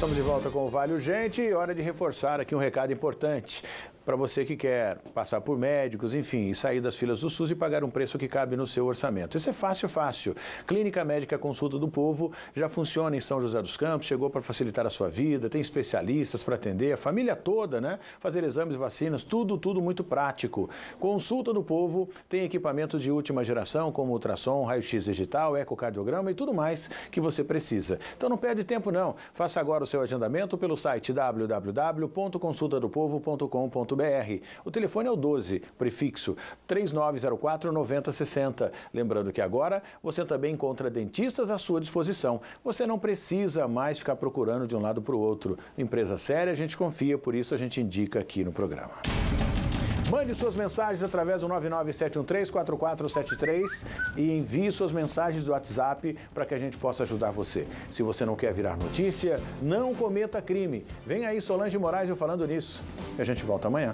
Estamos de volta com o Vale Gente e hora de reforçar aqui um recado importante para você que quer passar por médicos, enfim, e sair das filas do SUS e pagar um preço que cabe no seu orçamento. Isso é fácil, fácil. Clínica Médica Consulta do Povo já funciona em São José dos Campos, chegou para facilitar a sua vida, tem especialistas para atender, a família toda, né? Fazer exames, vacinas, tudo, tudo muito prático. Consulta do Povo tem equipamentos de última geração, como ultrassom, raio-x digital, ecocardiograma e tudo mais que você precisa. Então não perde tempo não. Faça agora o seu agendamento pelo site www.consultadopovo.com.br o telefone é o 12, prefixo 3904 9060. Lembrando que agora você também encontra dentistas à sua disposição. Você não precisa mais ficar procurando de um lado para o outro. Empresa séria, a gente confia, por isso a gente indica aqui no programa. Mande suas mensagens através do 997134473 e envie suas mensagens do WhatsApp para que a gente possa ajudar você. Se você não quer virar notícia, não cometa crime. Vem aí Solange Moraes eu falando nisso. E a gente volta amanhã.